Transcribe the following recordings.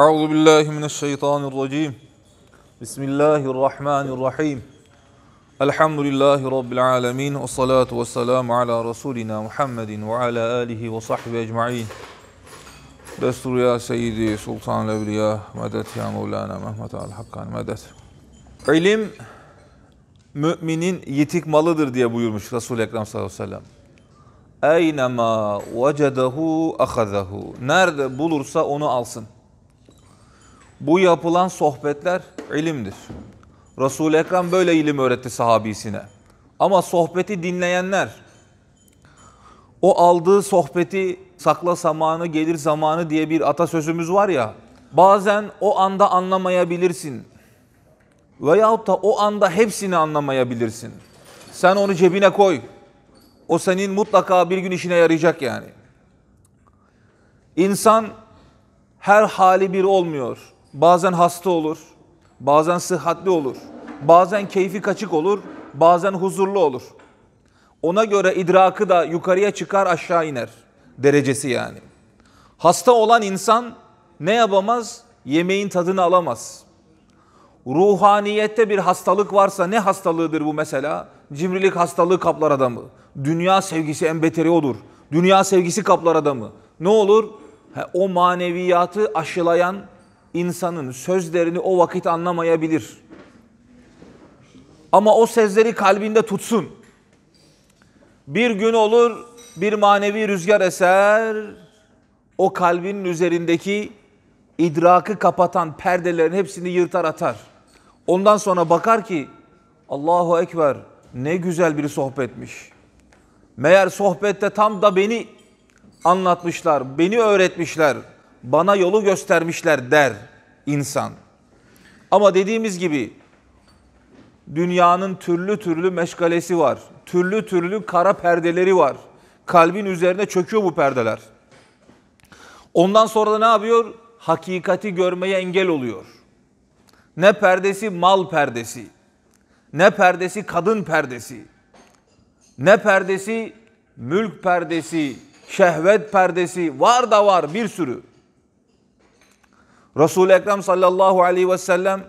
Euzu billahi mineşşeytanirracim. Bismillahirrahmanirrahim. Elhamdülillahi rabbil alamin ve salatu vesselam ala resulina Muhammedin ve ala alihi ve sahbihi ecmaîn. Destur ya seyyidi sultan evliya medet ya Mevlana Mehmet al Hakkan medet. İlim müminin yitik malıdır diye buyurmuş Resul Ekrem sallallahu aleyhi ve sellem eynema vecedehu ahazahu. Nerede bulursa onu alsın. Bu yapılan sohbetler ilimdir. Resul-i Ekrem böyle ilim öğretti sahabisine. Ama sohbeti dinleyenler, o aldığı sohbeti sakla zamanı gelir zamanı diye bir atasözümüz var ya, bazen o anda anlamayabilirsin. Veyahut da o anda hepsini anlamayabilirsin. Sen onu cebine koy. O senin mutlaka bir gün işine yarayacak yani. İnsan her hali bir olmuyor. Bazen hasta olur, bazen sıhhatli olur, bazen keyfi kaçık olur, bazen huzurlu olur. Ona göre idrakı da yukarıya çıkar aşağı iner derecesi yani. Hasta olan insan ne yapamaz? Yemeğin tadını alamaz. Ruhaniyette bir hastalık varsa ne hastalığıdır bu mesela? Cimrilik hastalığı kaplar adamı. Dünya sevgisi en beteri odur. Dünya sevgisi kaplar adamı. Ne olur? He, o maneviyatı aşılayan insanın sözlerini o vakit anlamayabilir. Ama o sözleri kalbinde tutsun. Bir gün olur bir manevi rüzgar eser, o kalbinin üzerindeki idrakı kapatan perdelerin hepsini yırtar atar. Ondan sonra bakar ki Allahu Ekber ne güzel bir sohbetmiş. Meğer sohbette tam da beni anlatmışlar, beni öğretmişler.'' bana yolu göstermişler der insan. Ama dediğimiz gibi dünyanın türlü türlü meşgalesi var. Türlü türlü kara perdeleri var. Kalbin üzerine çöküyor bu perdeler. Ondan sonra da ne yapıyor? Hakikati görmeye engel oluyor. Ne perdesi mal perdesi, ne perdesi kadın perdesi, ne perdesi mülk perdesi, şehvet perdesi var da var bir sürü resul Ekrem sallallahu aleyhi ve sellem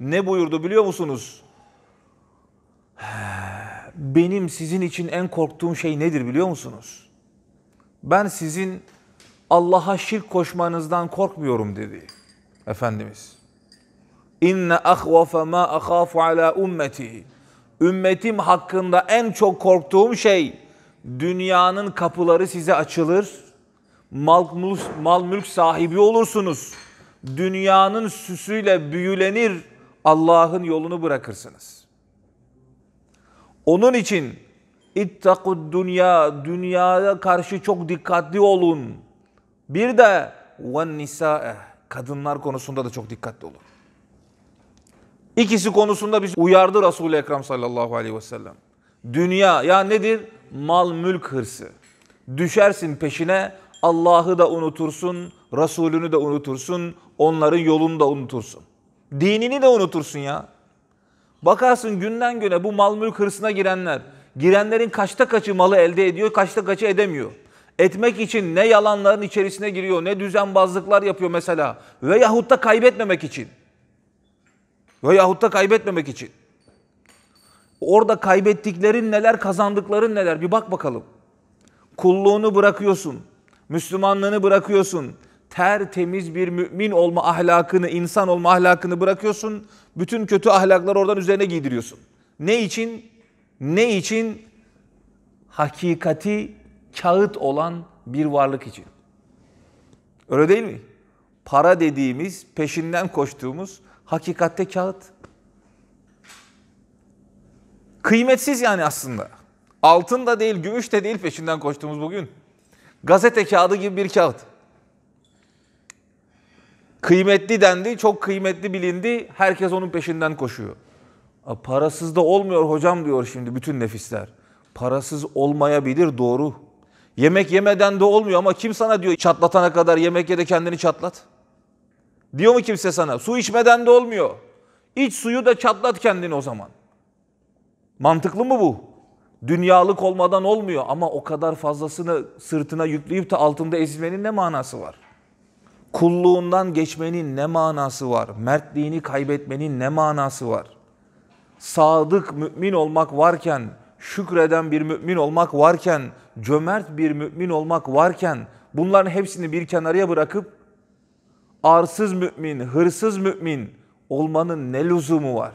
ne buyurdu biliyor musunuz? Benim sizin için en korktuğum şey nedir biliyor musunuz? Ben sizin Allah'a şirk koşmanızdan korkmuyorum dedi Efendimiz. İnne ahvafe ma ahafu ala ümmeti. Ümmetim hakkında en çok korktuğum şey dünyanın kapıları size açılır. Mal, mal mülk sahibi olursunuz dünyanın süsüyle büyülenir Allah'ın yolunu bırakırsınız. Onun için ittakud dünya dünyaya karşı çok dikkatli olun. Bir de ve nisae kadınlar konusunda da çok dikkatli olun. İkisi konusunda biz uyardı resul Ekrem sallallahu aleyhi ve sellem. Dünya ya nedir? Mal mülk hırsı. Düşersin peşine Allah'ı da unutursun, Resulünü de unutursun, onların yolunu da unutursun. Dinini de unutursun ya. Bakarsın günden güne bu mal mülk hırsına girenler, girenlerin kaçta kaçı malı elde ediyor, kaçta kaçı edemiyor. Etmek için ne yalanların içerisine giriyor, ne düzenbazlıklar yapıyor mesela. Veyahut da kaybetmemek için. Veyahut da kaybetmemek için. Orada kaybettiklerin neler, kazandıkların neler bir bak bakalım. Kulluğunu bırakıyorsun. Müslümanlığını bırakıyorsun tertemiz bir mümin olma ahlakını, insan olma ahlakını bırakıyorsun. Bütün kötü ahlakları oradan üzerine giydiriyorsun. Ne için? Ne için? Hakikati kağıt olan bir varlık için. Öyle değil mi? Para dediğimiz, peşinden koştuğumuz hakikatte kağıt. Kıymetsiz yani aslında. Altın da değil, gümüş de değil peşinden koştuğumuz bugün. Gazete kağıdı gibi bir kağıt. Kıymetli dendi, çok kıymetli bilindi. Herkes onun peşinden koşuyor. Parasız da olmuyor hocam diyor şimdi bütün nefisler. Parasız olmayabilir doğru. Yemek yemeden de olmuyor ama kim sana diyor çatlatana kadar yemek ye de kendini çatlat. Diyor mu kimse sana? Su içmeden de olmuyor. İç suyu da çatlat kendini o zaman. Mantıklı mı bu? Dünyalık olmadan olmuyor ama o kadar fazlasını sırtına yükleyip de altında ezmenin ne manası var? Kulluğundan geçmenin ne manası var? Mertliğini kaybetmenin ne manası var? Sadık mümin olmak varken, şükreden bir mümin olmak varken, cömert bir mümin olmak varken bunların hepsini bir kenarıya bırakıp arsız mümin, hırsız mümin olmanın ne lüzumu var?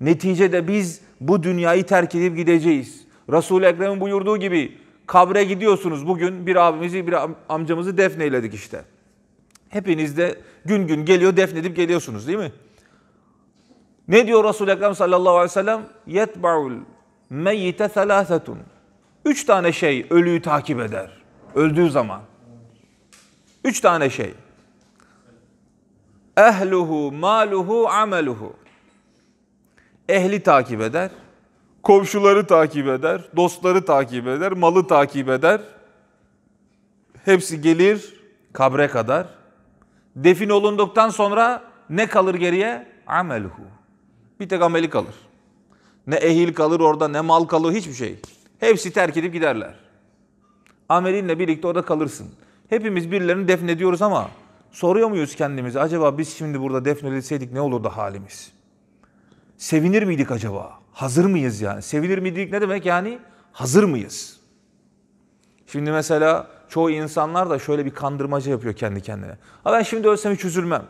Neticede biz bu dünyayı terk edip gideceğiz. Resul-i Ekrem'in buyurduğu gibi kabre gidiyorsunuz. Bugün bir abimizi, bir amcamızı defneyledik işte. Hepiniz de gün gün geliyor defnedip geliyorsunuz değil mi? Ne diyor Resul-i Ekrem sallallahu aleyhi ve sellem? Yetba'ul meyyite thalâsetun. Üç tane şey ölüyü takip eder. Öldüğü zaman. Üç tane şey. Ehluhu, maluhu, ameluhu. Ehli takip eder. Komşuları takip eder. Dostları takip eder. Malı takip eder. Hepsi gelir kabre kadar. Defin olunduktan sonra ne kalır geriye? Ameluhu. Bir tek ameli kalır. Ne ehil kalır orada ne mal kalır hiçbir şey. Hepsi terk edip giderler. Amelinle birlikte orada kalırsın. Hepimiz birilerini defnediyoruz ama soruyor muyuz kendimize acaba biz şimdi burada defnedilseydik ne olurdu halimiz? Sevinir miydik acaba? Hazır mıyız yani? Sevinir miydik ne demek yani? Hazır mıyız? Şimdi mesela çoğu insanlar da şöyle bir kandırmaca yapıyor kendi kendine. Ha ben şimdi ölsem hiç üzülmem.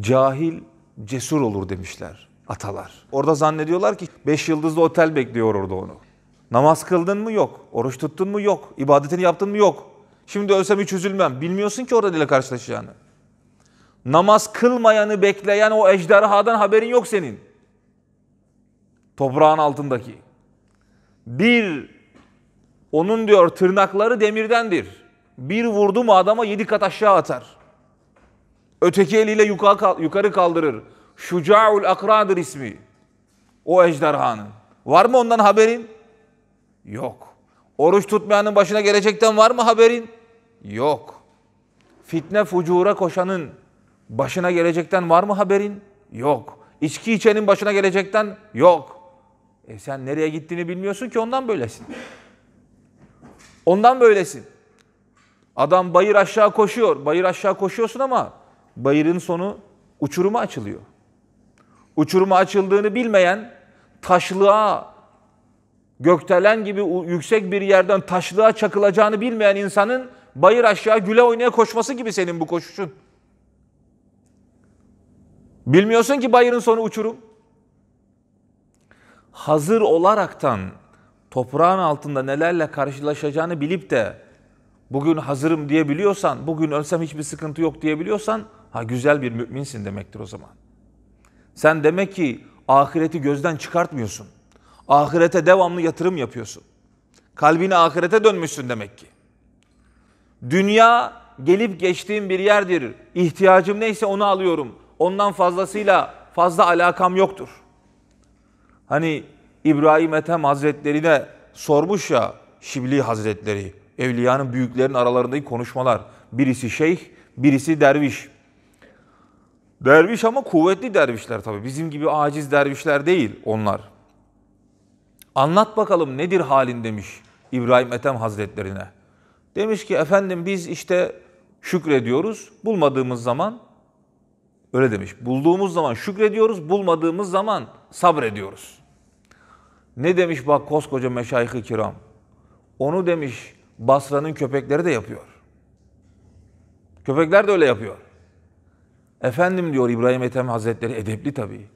Cahil cesur olur demişler atalar. Orada zannediyorlar ki beş yıldızlı otel bekliyor orada onu. Namaz kıldın mı? Yok. Oruç tuttun mu? Yok. İbadetini yaptın mı? Yok. Şimdi ölsem hiç üzülmem. Bilmiyorsun ki orada ile karşılaşacağını. Namaz kılmayanı bekleyen o ejderhadan haberin yok senin. Toprağın altındaki. Bir onun diyor tırnakları demirdendir. Bir vurdu mu adama yedi kat aşağı atar. Öteki eliyle yukarı kaldırır. Şuca'ul Akra'dır ismi. O ejderhanın. Var mı ondan haberin? Yok. Oruç tutmayanın başına gelecekten var mı haberin? Yok. Fitne fucura koşanın başına gelecekten var mı haberin? Yok. İçki içenin başına gelecekten yok. E sen nereye gittiğini bilmiyorsun ki ondan böylesin. Ondan böylesin. Adam bayır aşağı koşuyor. Bayır aşağı koşuyorsun ama bayırın sonu uçuruma açılıyor. Uçuruma açıldığını bilmeyen taşlığa, gökdelen gibi yüksek bir yerden taşlığa çakılacağını bilmeyen insanın bayır aşağı güle oynaya koşması gibi senin bu koşuşun. Bilmiyorsun ki bayırın sonu uçurum. Hazır olaraktan toprağın altında nelerle karşılaşacağını bilip de bugün hazırım diyebiliyorsan, bugün ölsem hiçbir sıkıntı yok diyebiliyorsan ha güzel bir müminsin demektir o zaman. Sen demek ki ahireti gözden çıkartmıyorsun. Ahirete devamlı yatırım yapıyorsun. Kalbini ahirete dönmüşsün demek ki. Dünya gelip geçtiğim bir yerdir. İhtiyacım neyse onu alıyorum. Ondan fazlasıyla fazla alakam yoktur. Hani İbrahim Ethem Hazretlerine sormuş ya Şibli Hazretleri. Evliyanın büyüklerin aralarındaki konuşmalar. Birisi şeyh, birisi derviş. Derviş ama kuvvetli dervişler tabii. Bizim gibi aciz dervişler değil onlar. Anlat bakalım nedir halin demiş İbrahim Ethem Hazretlerine. Demiş ki efendim biz işte şükrediyoruz. Bulmadığımız zaman öyle demiş. Bulduğumuz zaman şükrediyoruz, bulmadığımız zaman sabrediyoruz. Ne demiş bak koskoca meşayih-i kiram? Onu demiş Basra'nın köpekleri de yapıyor. Köpekler de öyle yapıyor. Efendim diyor İbrahim Ethem Hazretleri edepli tabii.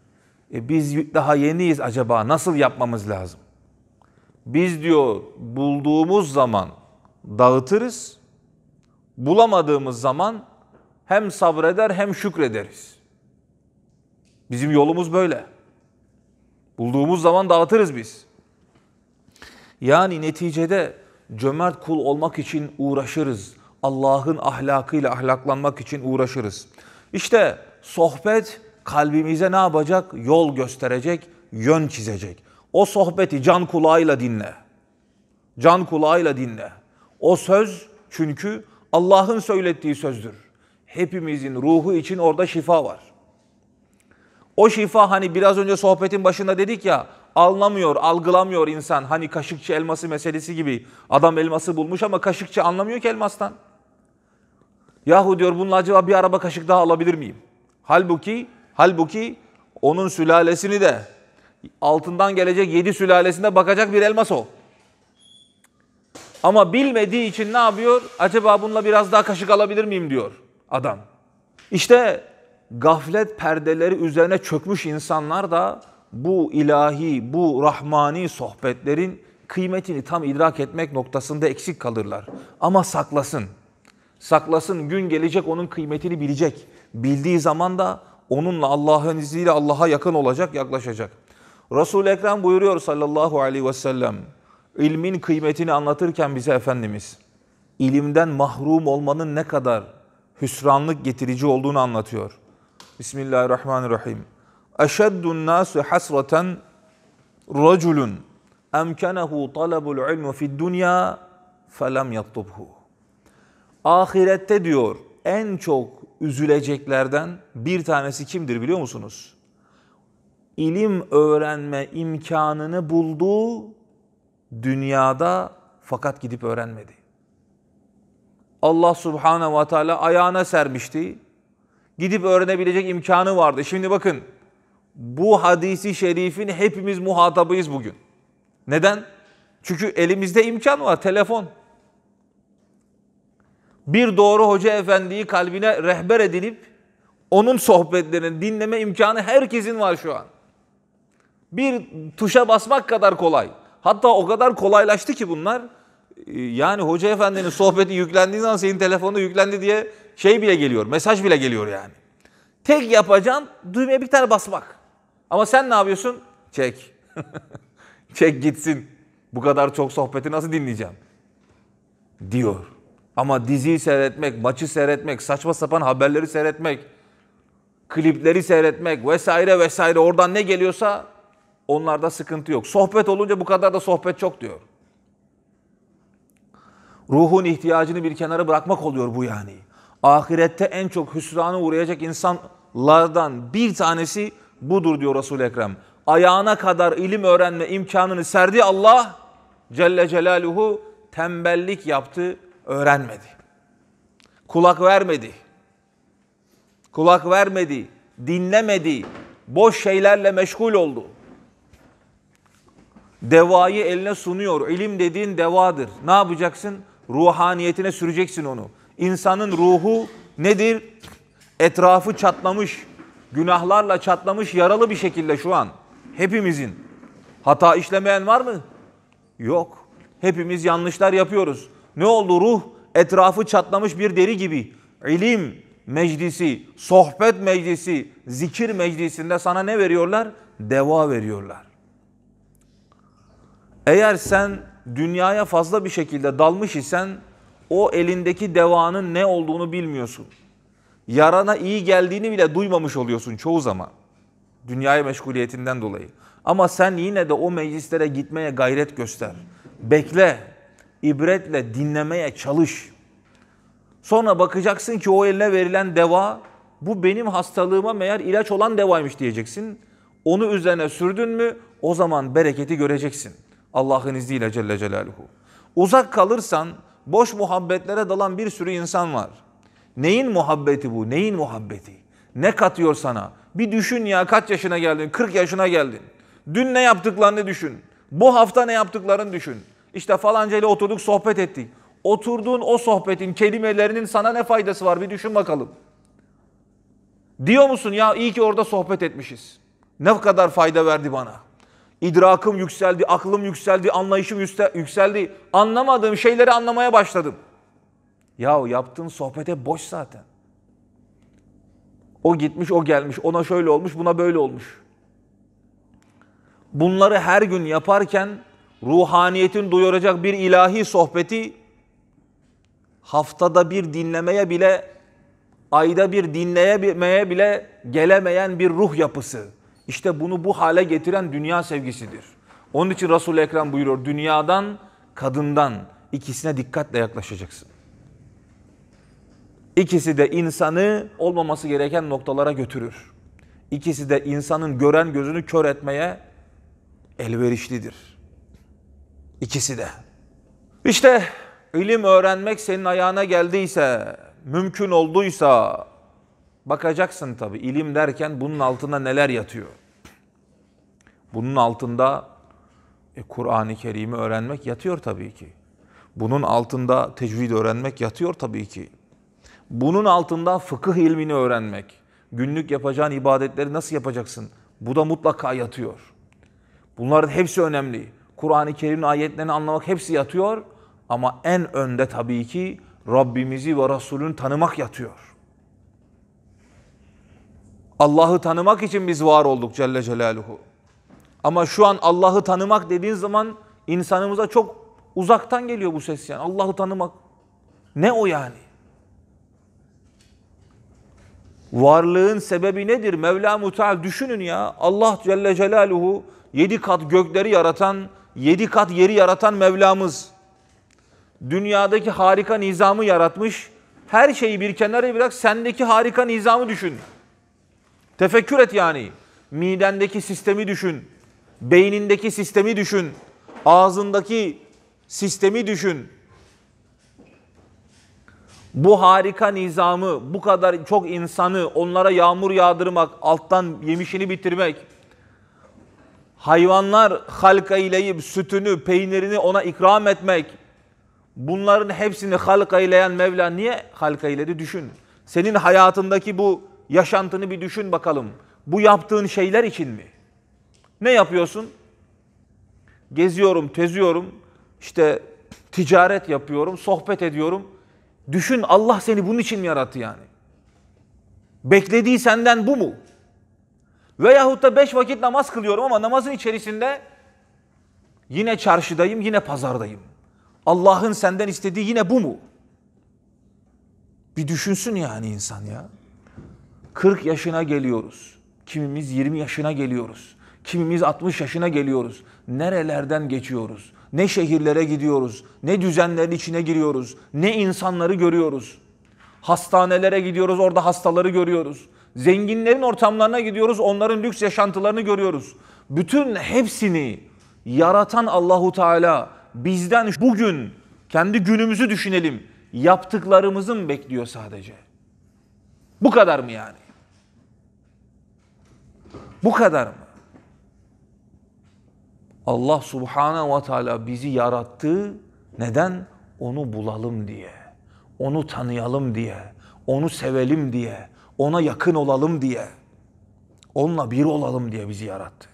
E biz daha yeniyiz acaba nasıl yapmamız lazım? Biz diyor bulduğumuz zaman dağıtırız. Bulamadığımız zaman hem sabreder hem şükrederiz. Bizim yolumuz böyle. Bulduğumuz zaman dağıtırız biz. Yani neticede cömert kul olmak için uğraşırız. Allah'ın ahlakıyla ahlaklanmak için uğraşırız. İşte sohbet kalbimize ne yapacak? Yol gösterecek, yön çizecek. O sohbeti can kulağıyla dinle. Can kulağıyla dinle. O söz çünkü Allah'ın söylettiği sözdür. Hepimizin ruhu için orada şifa var. O şifa hani biraz önce sohbetin başında dedik ya anlamıyor, algılamıyor insan. Hani kaşıkçı elması meselesi gibi. Adam elması bulmuş ama kaşıkçı anlamıyor ki elmastan. Yahu diyor bununla acaba bir araba kaşık daha alabilir miyim? Halbuki, halbuki onun sülalesini de altından gelecek yedi sülalesinde bakacak bir elmas o. Ama bilmediği için ne yapıyor? Acaba bununla biraz daha kaşık alabilir miyim diyor adam. İşte gaflet perdeleri üzerine çökmüş insanlar da bu ilahi, bu rahmani sohbetlerin kıymetini tam idrak etmek noktasında eksik kalırlar. Ama saklasın. Saklasın gün gelecek onun kıymetini bilecek. Bildiği zaman da onunla Allah'ın izniyle Allah'a yakın olacak, yaklaşacak. resul Ekrem buyuruyor sallallahu aleyhi ve sellem. İlmin kıymetini anlatırken bize Efendimiz, ilimden mahrum olmanın ne kadar hüsranlık getirici olduğunu anlatıyor. Bismillahirrahmanirrahim. Eşeddun nasu hasraten raculun emkenehu talabul ilmi fid dünya felem yattubhu. Ahirette diyor en çok üzüleceklerden bir tanesi kimdir biliyor musunuz? İlim öğrenme imkanını buldu dünyada fakat gidip öğrenmedi. Allah Subhanehu ve Teala ayağına sermişti gidip öğrenebilecek imkanı vardı. Şimdi bakın bu hadisi şerifin hepimiz muhatabıyız bugün. Neden? Çünkü elimizde imkan var, telefon. Bir doğru hoca efendiyi kalbine rehber edinip, onun sohbetlerini dinleme imkanı herkesin var şu an. Bir tuşa basmak kadar kolay. Hatta o kadar kolaylaştı ki bunlar yani hoca efendinin sohbeti yüklendiği zaman senin telefonu yüklendi diye şey bile geliyor. Mesaj bile geliyor yani. Tek yapacağın düğmeye bir tane basmak. Ama sen ne yapıyorsun? Çek. Çek gitsin. Bu kadar çok sohbeti nasıl dinleyeceğim? Diyor. Ama diziyi seyretmek, maçı seyretmek, saçma sapan haberleri seyretmek, klipleri seyretmek vesaire vesaire oradan ne geliyorsa onlarda sıkıntı yok. Sohbet olunca bu kadar da sohbet çok diyor. Ruhun ihtiyacını bir kenara bırakmak oluyor bu yani. Ahirette en çok hüsrana uğrayacak insanlardan bir tanesi budur diyor Resul-i Ekrem. Ayağına kadar ilim öğrenme imkanını serdi Allah Celle Celaluhu tembellik yaptı, öğrenmedi. Kulak vermedi. Kulak vermedi, dinlemedi, boş şeylerle meşgul oldu. Devayı eline sunuyor. İlim dediğin devadır. Ne yapacaksın? Ruhaniyetine süreceksin onu. İnsanın ruhu nedir? Etrafı çatlamış, günahlarla çatlamış, yaralı bir şekilde şu an. Hepimizin. Hata işlemeyen var mı? Yok. Hepimiz yanlışlar yapıyoruz. Ne oldu ruh? Etrafı çatlamış bir deri gibi. İlim meclisi, sohbet meclisi, zikir meclisinde sana ne veriyorlar? Deva veriyorlar. Eğer sen dünyaya fazla bir şekilde dalmış isen o elindeki devanın ne olduğunu bilmiyorsun. Yarana iyi geldiğini bile duymamış oluyorsun çoğu zaman. Dünyaya meşguliyetinden dolayı. Ama sen yine de o meclislere gitmeye gayret göster. Bekle, ibretle dinlemeye çalış. Sonra bakacaksın ki o eline verilen deva bu benim hastalığıma meğer ilaç olan devaymış diyeceksin. Onu üzerine sürdün mü o zaman bereketi göreceksin.'' Allah'ın izniyle Celle Celaluhu. Uzak kalırsan boş muhabbetlere dalan bir sürü insan var. Neyin muhabbeti bu? Neyin muhabbeti? Ne katıyor sana? Bir düşün ya kaç yaşına geldin? 40 yaşına geldin. Dün ne yaptıklarını düşün. Bu hafta ne yaptıklarını düşün. İşte falanca ile oturduk sohbet ettik. Oturduğun o sohbetin kelimelerinin sana ne faydası var bir düşün bakalım. Diyor musun ya iyi ki orada sohbet etmişiz. Ne kadar fayda verdi bana.'' İdrakım yükseldi, aklım yükseldi, anlayışım yükseldi. Anlamadığım şeyleri anlamaya başladım. Yahu yaptığın sohbete boş zaten. O gitmiş, o gelmiş, ona şöyle olmuş, buna böyle olmuş. Bunları her gün yaparken ruhaniyetin duyuracak bir ilahi sohbeti haftada bir dinlemeye bile, ayda bir dinlemeye bile gelemeyen bir ruh yapısı. İşte bunu bu hale getiren dünya sevgisidir. Onun için Resul-i Ekrem buyuruyor dünyadan, kadından ikisine dikkatle yaklaşacaksın. İkisi de insanı olmaması gereken noktalara götürür. İkisi de insanın gören gözünü kör etmeye elverişlidir. İkisi de. İşte ilim öğrenmek senin ayağına geldiyse, mümkün olduysa bakacaksın tabii. ilim derken bunun altında neler yatıyor? Bunun altında e, Kur'an-ı Kerim'i öğrenmek yatıyor tabii ki. Bunun altında tecvid öğrenmek yatıyor tabii ki. Bunun altında fıkıh ilmini öğrenmek, günlük yapacağın ibadetleri nasıl yapacaksın? Bu da mutlaka yatıyor. Bunların hepsi önemli. Kur'an-ı Kerim'in ayetlerini anlamak hepsi yatıyor. Ama en önde tabii ki Rabbimizi ve Resulünü tanımak yatıyor. Allah'ı tanımak için biz var olduk Celle Celaluhu. Ama şu an Allah'ı tanımak dediğin zaman insanımıza çok uzaktan geliyor bu ses yani. Allah'ı tanımak ne o yani? Varlığın sebebi nedir? Mevla Muteal düşünün ya. Allah Celle Celaluhu yedi kat gökleri yaratan, yedi kat yeri yaratan Mevlamız. Dünyadaki harika nizamı yaratmış. Her şeyi bir kenara bırak sendeki harika nizamı düşün. Tefekkür et yani. Midendeki sistemi düşün. Beynindeki sistemi düşün. Ağzındaki sistemi düşün. Bu harika nizamı, bu kadar çok insanı onlara yağmur yağdırmak, alttan yemişini bitirmek, hayvanlar halka ileyip sütünü, peynirini ona ikram etmek, bunların hepsini halka ileyen Mevla niye halka eyledi düşün. Senin hayatındaki bu yaşantını bir düşün bakalım. Bu yaptığın şeyler için mi? Ne yapıyorsun? Geziyorum, teziyorum, işte ticaret yapıyorum, sohbet ediyorum. Düşün Allah seni bunun için mi yarattı yani? Beklediği senden bu mu? Veyahut da beş vakit namaz kılıyorum ama namazın içerisinde yine çarşıdayım, yine pazardayım. Allah'ın senden istediği yine bu mu? Bir düşünsün yani insan ya. 40 yaşına geliyoruz. Kimimiz 20 yaşına geliyoruz. Kimimiz 60 yaşına geliyoruz. Nerelerden geçiyoruz? Ne şehirlere gidiyoruz? Ne düzenlerin içine giriyoruz? Ne insanları görüyoruz? Hastanelere gidiyoruz, orada hastaları görüyoruz. Zenginlerin ortamlarına gidiyoruz, onların lüks yaşantılarını görüyoruz. Bütün hepsini yaratan Allahu Teala bizden bugün kendi günümüzü düşünelim. Yaptıklarımızı mı bekliyor sadece? Bu kadar mı yani? Bu kadar mı? Allah subhanahu ve teala bizi yarattı. Neden? Onu bulalım diye. Onu tanıyalım diye. Onu sevelim diye. Ona yakın olalım diye. Onunla bir olalım diye bizi yarattı.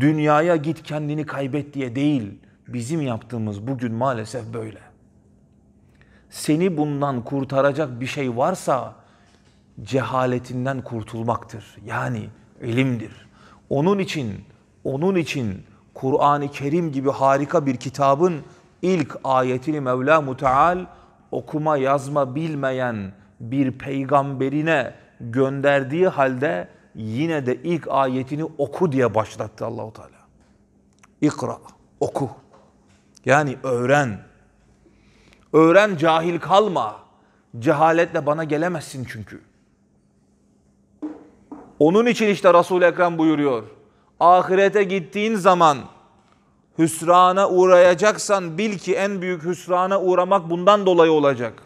Dünyaya git kendini kaybet diye değil. Bizim yaptığımız bugün maalesef böyle. Seni bundan kurtaracak bir şey varsa cehaletinden kurtulmaktır. Yani ilimdir. Onun için onun için Kur'an-ı Kerim gibi harika bir kitabın ilk ayetini Mevla Muteal okuma yazma bilmeyen bir peygamberine gönderdiği halde yine de ilk ayetini oku diye başlattı Allahu Teala. İkra, oku. Yani öğren. Öğren cahil kalma. Cehaletle bana gelemezsin çünkü. Onun için işte Resul Ekrem buyuruyor ahirete gittiğin zaman hüsrana uğrayacaksan bil ki en büyük hüsrana uğramak bundan dolayı olacak.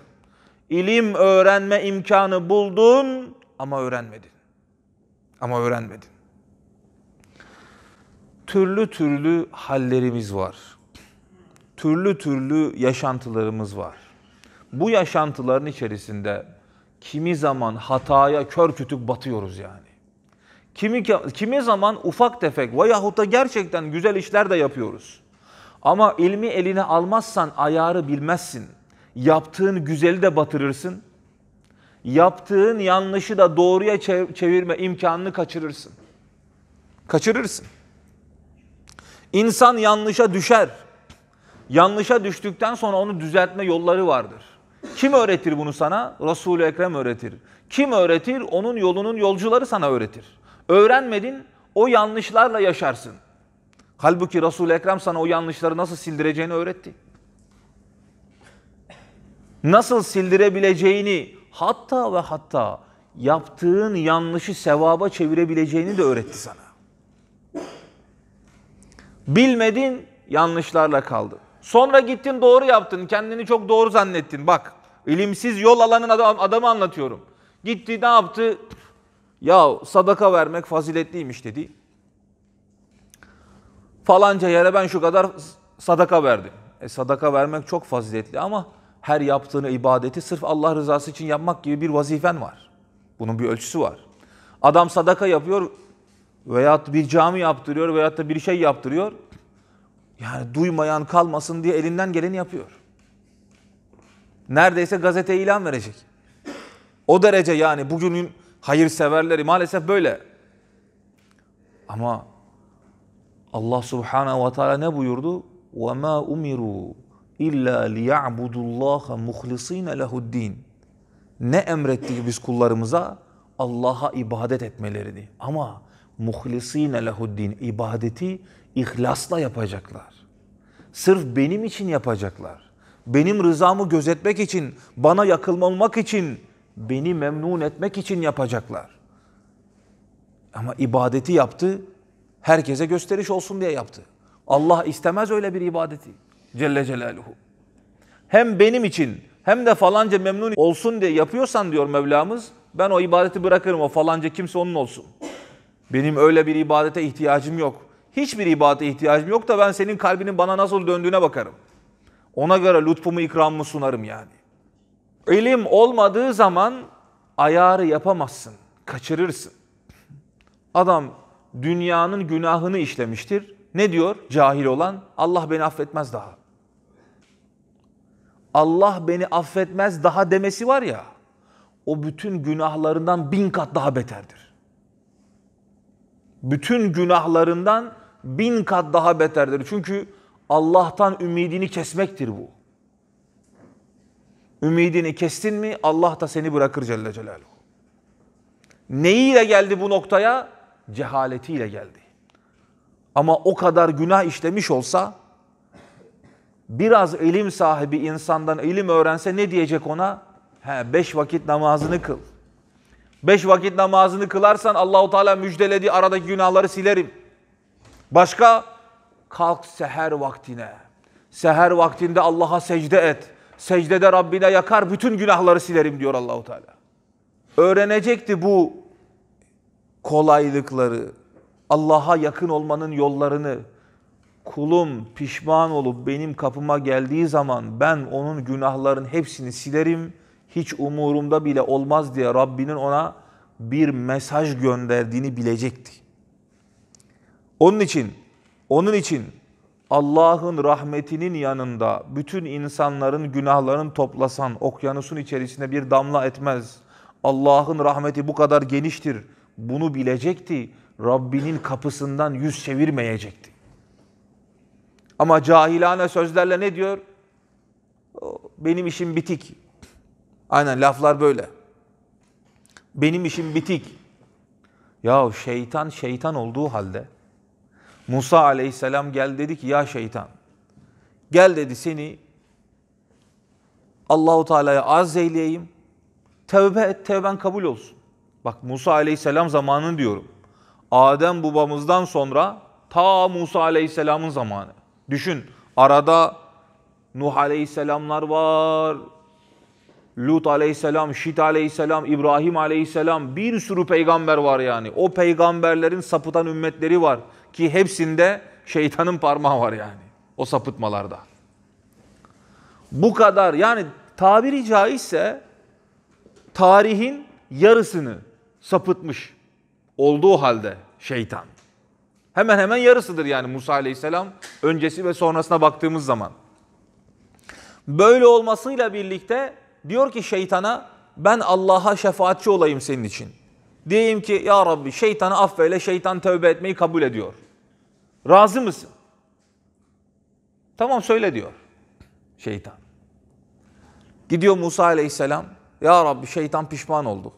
İlim öğrenme imkanı buldun ama öğrenmedin. Ama öğrenmedin. Türlü türlü hallerimiz var. Türlü türlü yaşantılarımız var. Bu yaşantıların içerisinde kimi zaman hataya kör kütük batıyoruz yani. Kimi, kimi zaman ufak tefek veyahut da gerçekten güzel işler de yapıyoruz. Ama ilmi eline almazsan ayarı bilmezsin. Yaptığın güzeli de batırırsın. Yaptığın yanlışı da doğruya çevirme imkanını kaçırırsın. Kaçırırsın. İnsan yanlışa düşer. Yanlışa düştükten sonra onu düzeltme yolları vardır. Kim öğretir bunu sana? Resul-i Ekrem öğretir. Kim öğretir? Onun yolunun yolcuları sana öğretir. Öğrenmedin, o yanlışlarla yaşarsın. Halbuki Resul-i Ekrem sana o yanlışları nasıl sildireceğini öğretti. Nasıl sildirebileceğini, hatta ve hatta yaptığın yanlışı sevaba çevirebileceğini de öğretti sana. Bilmedin, yanlışlarla kaldın. Sonra gittin doğru yaptın, kendini çok doğru zannettin. Bak, ilimsiz yol alanın adamı anlatıyorum. Gitti ne yaptı? ya sadaka vermek faziletliymiş dedi. Falanca yere ben şu kadar sadaka verdim. E, sadaka vermek çok faziletli ama her yaptığını ibadeti sırf Allah rızası için yapmak gibi bir vazifen var. Bunun bir ölçüsü var. Adam sadaka yapıyor veyahut bir cami yaptırıyor veyahut da bir şey yaptırıyor. Yani duymayan kalmasın diye elinden geleni yapıyor. Neredeyse gazete ilan verecek. O derece yani bugünün hayırseverleri maalesef böyle. Ama Allah Subhanahu ve Teala ne buyurdu? وَمَا اُمِرُوا اِلَّا لِيَعْبُدُ اللّٰهَ مُخْلِص۪ينَ لَهُ الدِّينَ Ne emrettik biz kullarımıza? Allah'a ibadet etmelerini. Ama muhlisine lehuddin ibadeti ihlasla yapacaklar. Sırf benim için yapacaklar. Benim rızamı gözetmek için, bana yakılmamak için beni memnun etmek için yapacaklar. Ama ibadeti yaptı, herkese gösteriş olsun diye yaptı. Allah istemez öyle bir ibadeti. Celle Celaluhu. Hem benim için hem de falanca memnun olsun diye yapıyorsan diyor Mevlamız, ben o ibadeti bırakırım o falanca kimse onun olsun. Benim öyle bir ibadete ihtiyacım yok. Hiçbir ibadete ihtiyacım yok da ben senin kalbinin bana nasıl döndüğüne bakarım. Ona göre lütfumu ikramımı sunarım yani. İlim olmadığı zaman ayarı yapamazsın, kaçırırsın. Adam dünyanın günahını işlemiştir. Ne diyor cahil olan? Allah beni affetmez daha. Allah beni affetmez daha demesi var ya, o bütün günahlarından bin kat daha beterdir. Bütün günahlarından bin kat daha beterdir. Çünkü Allah'tan ümidini kesmektir bu. Ümidini kestin mi Allah da seni bırakır Celle Celaluhu. Neyiyle geldi bu noktaya? Cehaletiyle geldi. Ama o kadar günah işlemiş olsa biraz ilim sahibi insandan ilim öğrense ne diyecek ona? He, beş vakit namazını kıl. Beş vakit namazını kılarsan Allahu Teala müjdeledi aradaki günahları silerim. Başka kalk seher vaktine. Seher vaktinde Allah'a secde et. Secdede Rabbine yakar, bütün günahları silerim diyor Allahu Teala. Öğrenecekti bu kolaylıkları, Allah'a yakın olmanın yollarını. Kulum pişman olup benim kapıma geldiği zaman ben onun günahların hepsini silerim. Hiç umurumda bile olmaz diye Rabbinin ona bir mesaj gönderdiğini bilecekti. Onun için, onun için Allah'ın rahmetinin yanında bütün insanların günahlarını toplasan okyanusun içerisine bir damla etmez. Allah'ın rahmeti bu kadar geniştir. Bunu bilecekti. Rabbinin kapısından yüz çevirmeyecekti. Ama cahilane sözlerle ne diyor? Benim işim bitik. Aynen laflar böyle. Benim işim bitik. Ya şeytan şeytan olduğu halde Musa aleyhisselam gel dedi ki ya şeytan. Gel dedi seni Allahu Teala'ya arz eyleyeyim. Tevbe et, tevben kabul olsun. Bak Musa aleyhisselam zamanı diyorum. Adem babamızdan sonra ta Musa aleyhisselamın zamanı. Düşün arada Nuh aleyhisselamlar var. Lut aleyhisselam, Şit aleyhisselam, İbrahim aleyhisselam bir sürü peygamber var yani. O peygamberlerin sapıtan ümmetleri var. Ki hepsinde şeytanın parmağı var yani. O sapıtmalarda. Bu kadar yani tabiri caizse tarihin yarısını sapıtmış olduğu halde şeytan. Hemen hemen yarısıdır yani Musa Aleyhisselam öncesi ve sonrasına baktığımız zaman. Böyle olmasıyla birlikte diyor ki şeytana ben Allah'a şefaatçi olayım senin için. Diyeyim ki ya Rabbi şeytanı affeyle şeytan tövbe etmeyi kabul ediyor. Razı mısın? Tamam söyle diyor şeytan. Gidiyor Musa aleyhisselam. Ya Rabbi şeytan pişman oldu.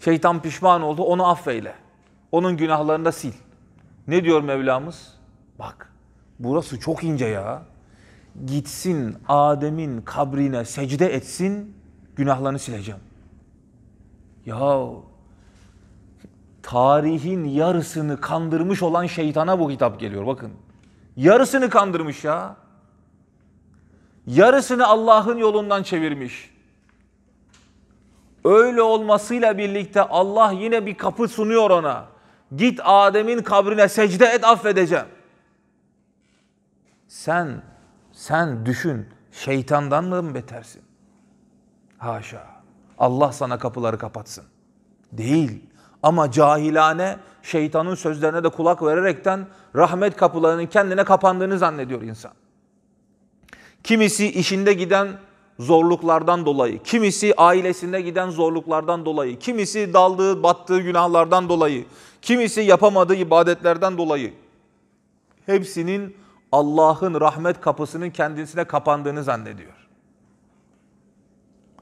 Şeytan pişman oldu onu affeyle. Onun günahlarını da sil. Ne diyor Mevlamız? Bak burası çok ince ya. Gitsin Adem'in kabrine secde etsin günahlarını sileceğim. Yahu tarihin yarısını kandırmış olan şeytana bu kitap geliyor bakın. Yarısını kandırmış ya. Yarısını Allah'ın yolundan çevirmiş. Öyle olmasıyla birlikte Allah yine bir kapı sunuyor ona. Git Adem'in kabrine secde et affedeceğim. Sen, sen düşün şeytandan mı betersin? Haşa. Allah sana kapıları kapatsın. Değil. Ama cahilane şeytanın sözlerine de kulak vererekten rahmet kapılarının kendine kapandığını zannediyor insan. Kimisi işinde giden zorluklardan dolayı, kimisi ailesinde giden zorluklardan dolayı, kimisi daldığı, battığı günahlardan dolayı, kimisi yapamadığı ibadetlerden dolayı hepsinin Allah'ın rahmet kapısının kendisine kapandığını zannediyor.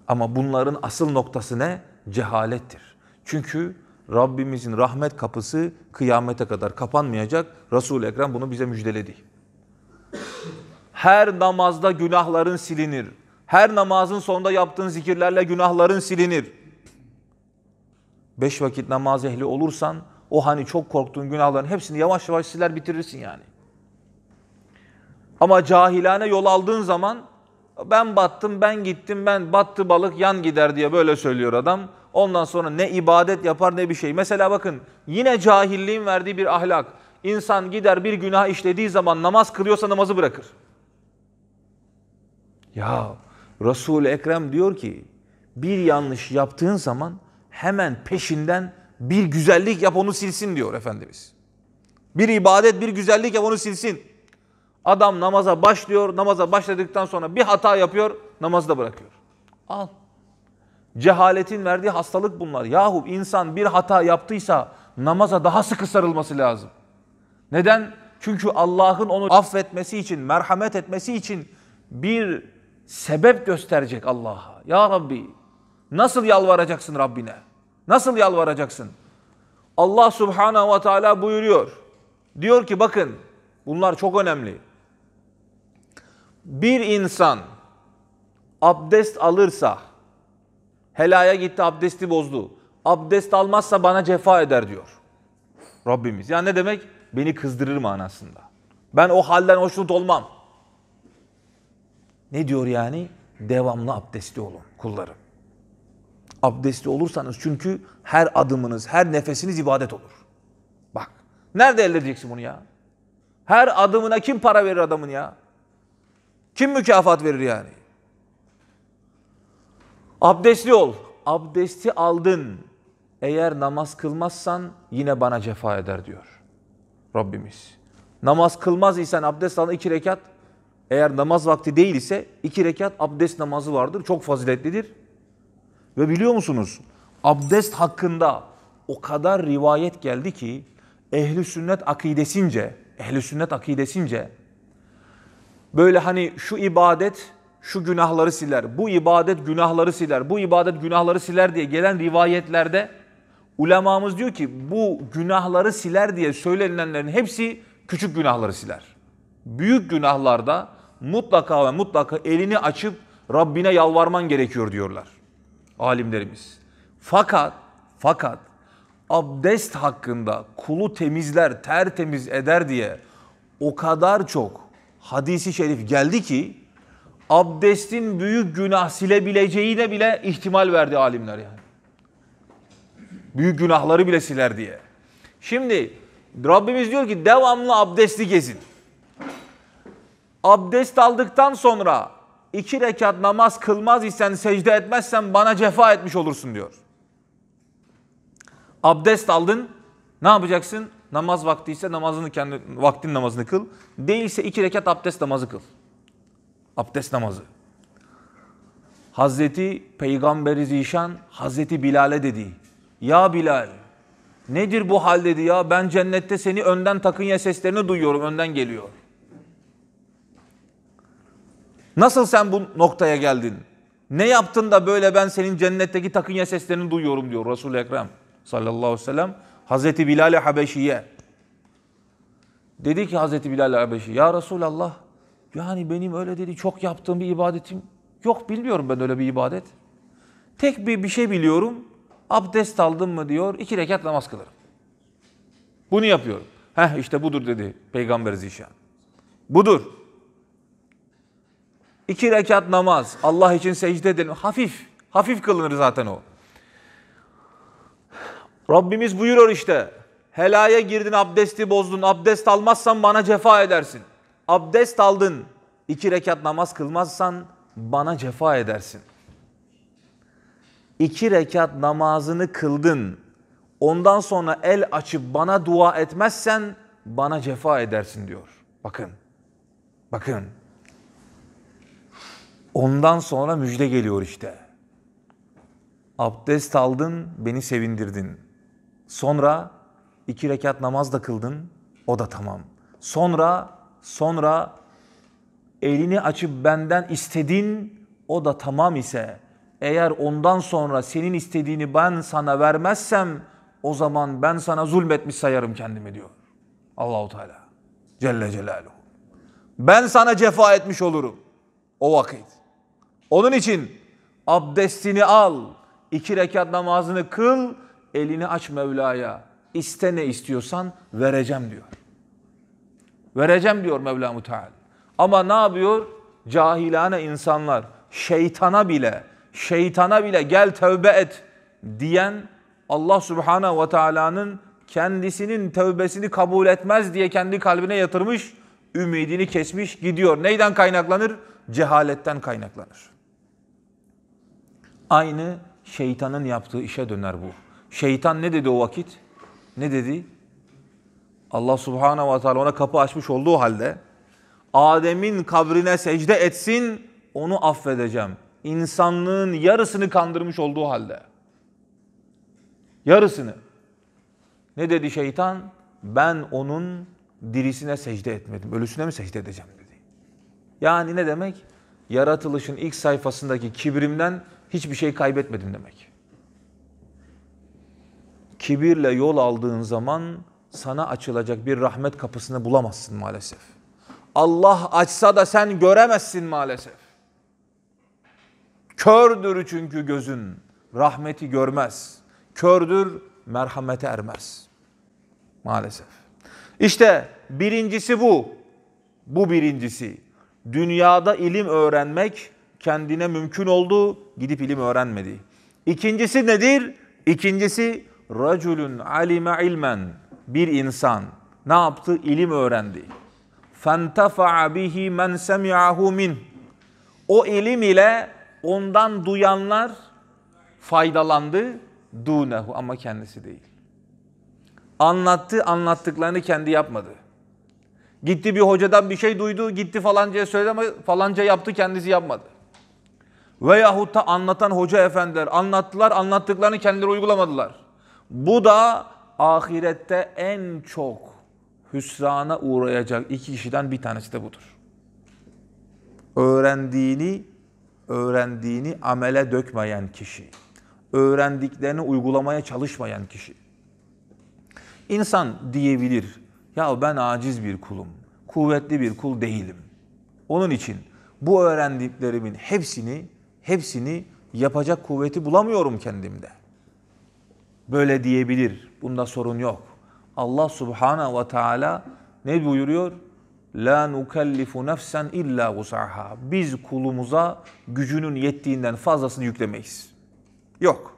Ama bunların asıl noktası ne? Cehalettir. Çünkü Rabbimizin rahmet kapısı kıyamete kadar kapanmayacak. Resul-i Ekrem bunu bize müjdeledi. Her namazda günahların silinir. Her namazın sonunda yaptığın zikirlerle günahların silinir. Beş vakit namaz ehli olursan o hani çok korktuğun günahların hepsini yavaş yavaş siler bitirirsin yani. Ama cahilane yol aldığın zaman ben battım, ben gittim, ben battı balık yan gider diye böyle söylüyor adam. Ondan sonra ne ibadet yapar ne bir şey. Mesela bakın yine cahilliğin verdiği bir ahlak. İnsan gider bir günah işlediği zaman namaz kılıyorsa namazı bırakır. Ya Resul-i Ekrem diyor ki bir yanlış yaptığın zaman hemen peşinden bir güzellik yap onu silsin diyor Efendimiz. Bir ibadet bir güzellik yap onu silsin. Adam namaza başlıyor, namaza başladıktan sonra bir hata yapıyor, namazı da bırakıyor. Al. Cehaletin verdiği hastalık bunlar. Yahu insan bir hata yaptıysa namaza daha sıkı sarılması lazım. Neden? Çünkü Allah'ın onu affetmesi için, merhamet etmesi için bir sebep gösterecek Allah'a. Ya Rabbi nasıl yalvaracaksın Rabbine? Nasıl yalvaracaksın? Allah Subhanahu ve Teala buyuruyor. Diyor ki bakın bunlar çok önemli bir insan abdest alırsa, helaya gitti abdesti bozdu. Abdest almazsa bana cefa eder diyor Rabbimiz. Yani ne demek? Beni kızdırır manasında. Ben o halden hoşnut olmam. Ne diyor yani? Devamlı abdestli olun kullarım. Abdestli olursanız çünkü her adımınız, her nefesiniz ibadet olur. Bak, nerede elde edeceksin bunu ya? Her adımına kim para verir adamın ya? Kim mükafat verir yani? Abdestli ol. Abdesti aldın. Eğer namaz kılmazsan yine bana cefa eder diyor Rabbimiz. Namaz kılmaz isen abdest al iki rekat. Eğer namaz vakti değil ise iki rekat abdest namazı vardır. Çok faziletlidir. Ve biliyor musunuz? Abdest hakkında o kadar rivayet geldi ki ehli sünnet akidesince, ehli sünnet akidesince böyle hani şu ibadet şu günahları siler, bu ibadet günahları siler, bu ibadet günahları siler diye gelen rivayetlerde ulemamız diyor ki bu günahları siler diye söylenenlerin hepsi küçük günahları siler. Büyük günahlarda mutlaka ve mutlaka elini açıp Rabbine yalvarman gerekiyor diyorlar alimlerimiz. Fakat fakat abdest hakkında kulu temizler, tertemiz eder diye o kadar çok hadisi şerif geldi ki abdestin büyük günah silebileceğine bile ihtimal verdi alimler yani. Büyük günahları bile siler diye. Şimdi Rabbimiz diyor ki devamlı abdesti gezin. Abdest aldıktan sonra iki rekat namaz kılmaz isen, secde etmezsen bana cefa etmiş olursun diyor. Abdest aldın, ne yapacaksın? Namaz vakti ise namazını kendi vaktin namazını kıl. Değilse iki rekat abdest namazı kıl. Abdest namazı. Hazreti Peygamberi Zişan Hazreti Bilal'e dedi. Ya Bilal nedir bu hal dedi ya ben cennette seni önden ya seslerini duyuyorum önden geliyor. Nasıl sen bu noktaya geldin? Ne yaptın da böyle ben senin cennetteki takınya seslerini duyuyorum diyor Resul-i Ekrem sallallahu aleyhi ve sellem. Hazreti Bilal-i Habeşi'ye. Dedi ki Hazreti Bilal-i Habeşi, Ya Resulallah, yani benim öyle dedi çok yaptığım bir ibadetim yok bilmiyorum ben öyle bir ibadet. Tek bir, bir şey biliyorum, abdest aldım mı diyor, iki rekat namaz kılarım. Bunu yapıyorum. Heh işte budur dedi Peygamber Zişan. Budur. İki rekat namaz, Allah için secde edelim. Hafif, hafif kılınır zaten o. Rabbimiz buyurur işte. Helaya girdin abdesti bozdun. Abdest almazsan bana cefa edersin. Abdest aldın. iki rekat namaz kılmazsan bana cefa edersin. İki rekat namazını kıldın. Ondan sonra el açıp bana dua etmezsen bana cefa edersin diyor. Bakın. Bakın. Ondan sonra müjde geliyor işte. Abdest aldın, beni sevindirdin. Sonra iki rekat namaz da kıldın. O da tamam. Sonra, sonra elini açıp benden istedin. O da tamam ise eğer ondan sonra senin istediğini ben sana vermezsem o zaman ben sana zulmetmiş sayarım kendimi diyor. Allahu Teala Celle Celaluhu. Ben sana cefa etmiş olurum o vakit. Onun için abdestini al, iki rekat namazını kıl, elini aç Mevla'ya. İste ne istiyorsan vereceğim diyor. Vereceğim diyor Mevla Muteal. Ama ne yapıyor? Cahilane insanlar şeytana bile, şeytana bile gel tövbe et diyen Allah Subhanahu ve Taala'nın kendisinin tövbesini kabul etmez diye kendi kalbine yatırmış, ümidini kesmiş gidiyor. Neyden kaynaklanır? Cehaletten kaynaklanır. Aynı şeytanın yaptığı işe döner bu. Şeytan ne dedi o vakit? Ne dedi? Allah Subhanehu ve teala ona kapı açmış olduğu halde Adem'in kabrine secde etsin onu affedeceğim. İnsanlığın yarısını kandırmış olduğu halde. Yarısını. Ne dedi şeytan? Ben onun dirisine secde etmedim. Ölüsüne mi secde edeceğim dedi. Yani ne demek? Yaratılışın ilk sayfasındaki kibrimden hiçbir şey kaybetmedim demek kibirle yol aldığın zaman sana açılacak bir rahmet kapısını bulamazsın maalesef. Allah açsa da sen göremezsin maalesef. Kördür çünkü gözün, rahmeti görmez. Kördür, merhamete ermez. Maalesef. İşte birincisi bu. Bu birincisi. Dünyada ilim öğrenmek kendine mümkün oldu, gidip ilim öğrenmedi. İkincisi nedir? İkincisi Raculun alime ilmen. Bir insan ne yaptı? İlim öğrendi. Fentafa'a bihi men semi'ahu min. O ilim ile ondan duyanlar faydalandı. Dunehu ama kendisi değil. Anlattı, anlattıklarını kendi yapmadı. Gitti bir hocadan bir şey duydu, gitti falancaya söyledi ama falanca yaptı, kendisi yapmadı. Veyahut da anlatan hoca efendiler anlattılar, anlattıklarını kendileri uygulamadılar. Bu da ahirette en çok hüsrana uğrayacak iki kişiden bir tanesi de budur. Öğrendiğini öğrendiğini amele dökmeyen kişi. Öğrendiklerini uygulamaya çalışmayan kişi. İnsan diyebilir, ya ben aciz bir kulum, kuvvetli bir kul değilim. Onun için bu öğrendiklerimin hepsini, hepsini yapacak kuvveti bulamıyorum kendimde.'' böyle diyebilir. Bunda sorun yok. Allah subhanahu ve teala ne buyuruyor? La nukellifu nefsen illa vusaha. Biz kulumuza gücünün yettiğinden fazlasını yüklemeyiz. Yok.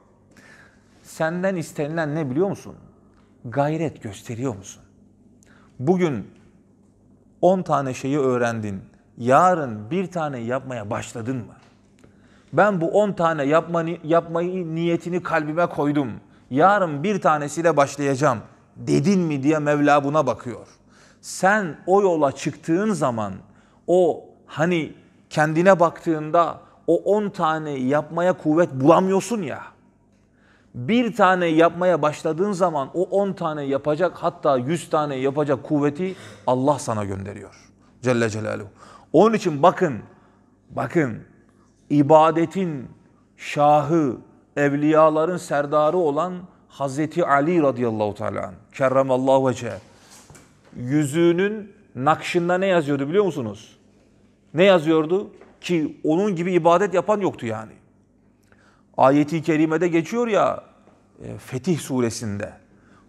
Senden istenilen ne biliyor musun? Gayret gösteriyor musun? Bugün 10 tane şeyi öğrendin. Yarın bir tane yapmaya başladın mı? Ben bu 10 tane yapma, yapmayı niyetini kalbime koydum.'' yarın bir tanesiyle başlayacağım dedin mi diye Mevla buna bakıyor. Sen o yola çıktığın zaman o hani kendine baktığında o 10 tane yapmaya kuvvet bulamıyorsun ya. Bir tane yapmaya başladığın zaman o 10 tane yapacak hatta 100 tane yapacak kuvveti Allah sana gönderiyor. Celle Celaluhu. Onun için bakın, bakın ibadetin şahı, evliyaların serdarı olan Hazreti Ali radıyallahu teala kerramallahu vece yüzüğünün nakşında ne yazıyordu biliyor musunuz? Ne yazıyordu? Ki onun gibi ibadet yapan yoktu yani. Ayeti kerimede geçiyor ya e, Fetih suresinde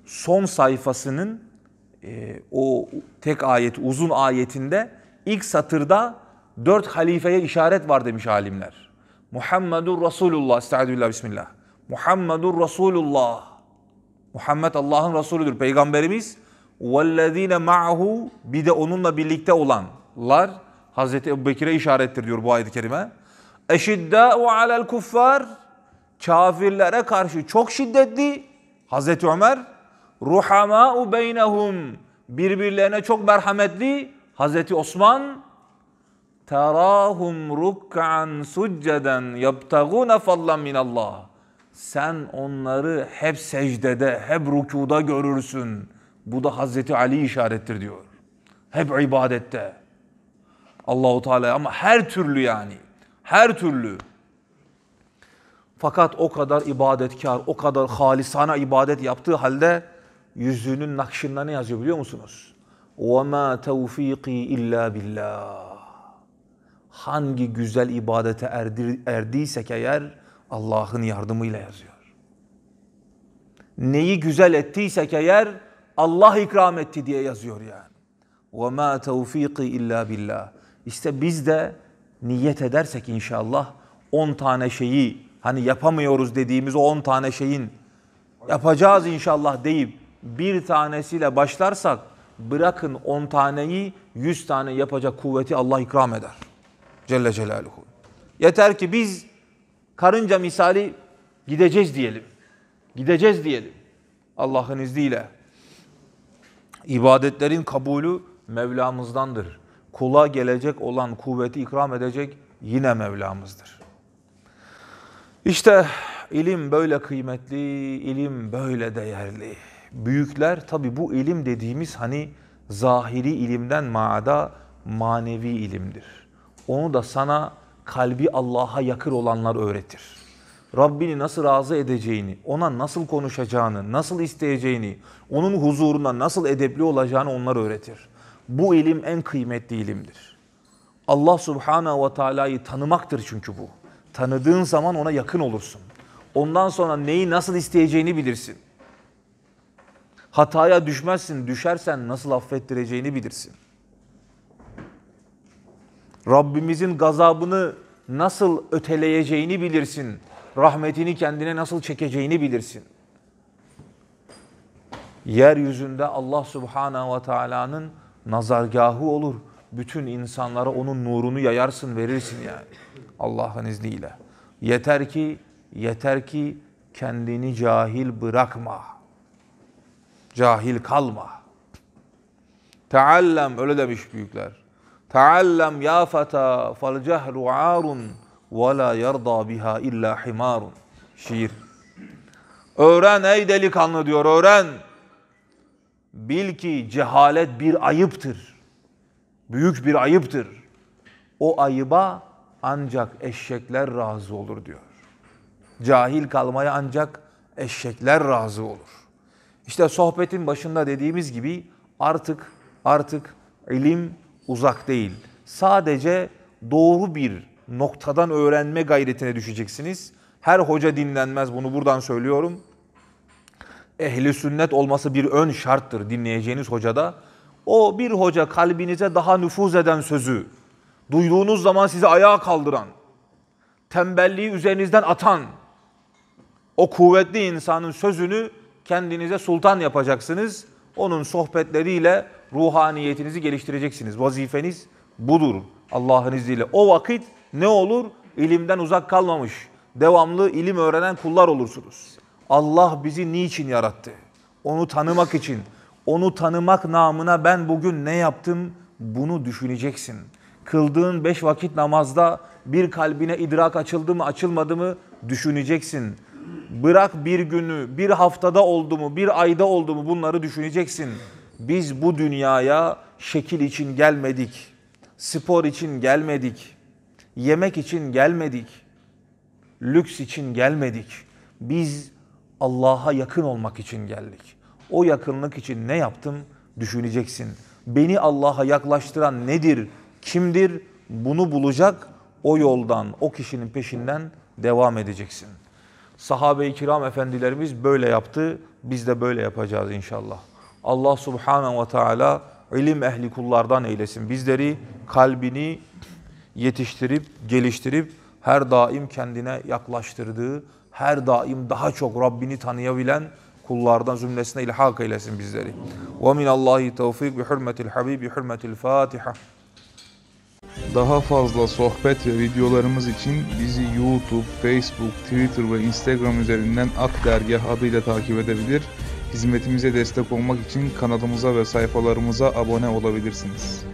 son sayfasının e, o tek ayet uzun ayetinde ilk satırda dört halifeye işaret var demiş alimler. Muhammedur Resulullah. Estağfirullah bismillah. Muhammedur Resulullah. Muhammed Allah'ın Resulüdür. Peygamberimiz vellezine ma'hu bir de onunla birlikte olanlar Hazreti Bekir'e işarettir diyor bu ayet-i kerime. Eşiddâ'u alel kuffar kafirlere karşı çok şiddetli Hazreti Ömer ruhamâ'u beynehum birbirlerine çok merhametli Hazreti Osman terahum rukkan succeden yaptaguna fallan Allah. Sen onları hep secdede, hep rükuda görürsün. Bu da Hazreti Ali işarettir diyor. Hep ibadette. Allahu Teala ama her türlü yani. Her türlü. Fakat o kadar ibadetkar, o kadar halisana ibadet yaptığı halde yüzünün nakşında ne yazıyor biliyor musunuz? وَمَا تَوْف۪يقِي illa billah hangi güzel ibadete erdir, erdiysek eğer Allah'ın yardımıyla yazıyor. Neyi güzel ettiysek eğer Allah ikram etti diye yazıyor yani. وَمَا تَوْف۪يقِ illa billah. İşte biz de niyet edersek inşallah 10 tane şeyi hani yapamıyoruz dediğimiz o 10 tane şeyin yapacağız inşallah deyip bir tanesiyle başlarsak bırakın 10 taneyi 100 tane yapacak kuvveti Allah ikram eder. Celle Celaluhu. Yeter ki biz karınca misali gideceğiz diyelim. Gideceğiz diyelim. Allah'ın izniyle. İbadetlerin kabulü Mevlamızdandır. Kula gelecek olan kuvveti ikram edecek yine Mevlamızdır. İşte ilim böyle kıymetli, ilim böyle değerli. Büyükler tabi bu ilim dediğimiz hani zahiri ilimden maada manevi ilimdir. Onu da sana kalbi Allah'a yakır olanlar öğretir. Rabbini nasıl razı edeceğini, ona nasıl konuşacağını, nasıl isteyeceğini, onun huzurunda nasıl edepli olacağını onlar öğretir. Bu ilim en kıymetli ilimdir. Allah Subhanahu ve Taala'yı tanımaktır çünkü bu. Tanıdığın zaman ona yakın olursun. Ondan sonra neyi nasıl isteyeceğini bilirsin. Hataya düşmezsin, düşersen nasıl affettireceğini bilirsin. Rabbimizin gazabını nasıl öteleyeceğini bilirsin. Rahmetini kendine nasıl çekeceğini bilirsin. Yeryüzünde Allah Subhanahu ve Taala'nın nazargahı olur. Bütün insanlara onun nurunu yayarsın, verirsin yani. Allah'ın izniyle. Yeter ki, yeter ki kendini cahil bırakma. Cahil kalma. Teallem öyle demiş büyükler. Taallem ya feta fal cehru arun ve la yerda biha illa himarun. Şiir. Öğren ey delikanlı diyor öğren. Bil ki cehalet bir ayıptır. Büyük bir ayıptır. O ayıba ancak eşekler razı olur diyor. Cahil kalmaya ancak eşekler razı olur. İşte sohbetin başında dediğimiz gibi artık artık ilim uzak değil. Sadece doğru bir noktadan öğrenme gayretine düşeceksiniz. Her hoca dinlenmez bunu buradan söylüyorum. Ehli sünnet olması bir ön şarttır dinleyeceğiniz hocada. O bir hoca kalbinize daha nüfuz eden sözü, duyduğunuz zaman sizi ayağa kaldıran, tembelliği üzerinizden atan o kuvvetli insanın sözünü kendinize sultan yapacaksınız. Onun sohbetleriyle ruhaniyetinizi geliştireceksiniz. Vazifeniz budur Allah'ın izniyle. O vakit ne olur? İlimden uzak kalmamış, devamlı ilim öğrenen kullar olursunuz. Allah bizi niçin yarattı? Onu tanımak için. Onu tanımak namına ben bugün ne yaptım? Bunu düşüneceksin. Kıldığın beş vakit namazda bir kalbine idrak açıldı mı açılmadı mı düşüneceksin. Bırak bir günü, bir haftada oldu mu, bir ayda oldu mu bunları düşüneceksin. Biz bu dünyaya şekil için gelmedik. Spor için gelmedik. Yemek için gelmedik. Lüks için gelmedik. Biz Allah'a yakın olmak için geldik. O yakınlık için ne yaptım düşüneceksin. Beni Allah'a yaklaştıran nedir? Kimdir? Bunu bulacak o yoldan, o kişinin peşinden devam edeceksin. Sahabe-i kiram efendilerimiz böyle yaptı. Biz de böyle yapacağız inşallah. Allah subhanahu ve teala ilim ehli kullardan eylesin. Bizleri kalbini yetiştirip, geliştirip her daim kendine yaklaştırdığı, her daim daha çok Rabbini tanıyabilen kullardan zümresine ilhak eylesin bizleri. Ve minallahi tevfik bi hürmetil habib bi hürmetil fatiha. Daha fazla sohbet ve videolarımız için bizi YouTube, Facebook, Twitter ve Instagram üzerinden Ak Dergah adıyla takip edebilir Hizmetimize destek olmak için kanalımıza ve sayfalarımıza abone olabilirsiniz.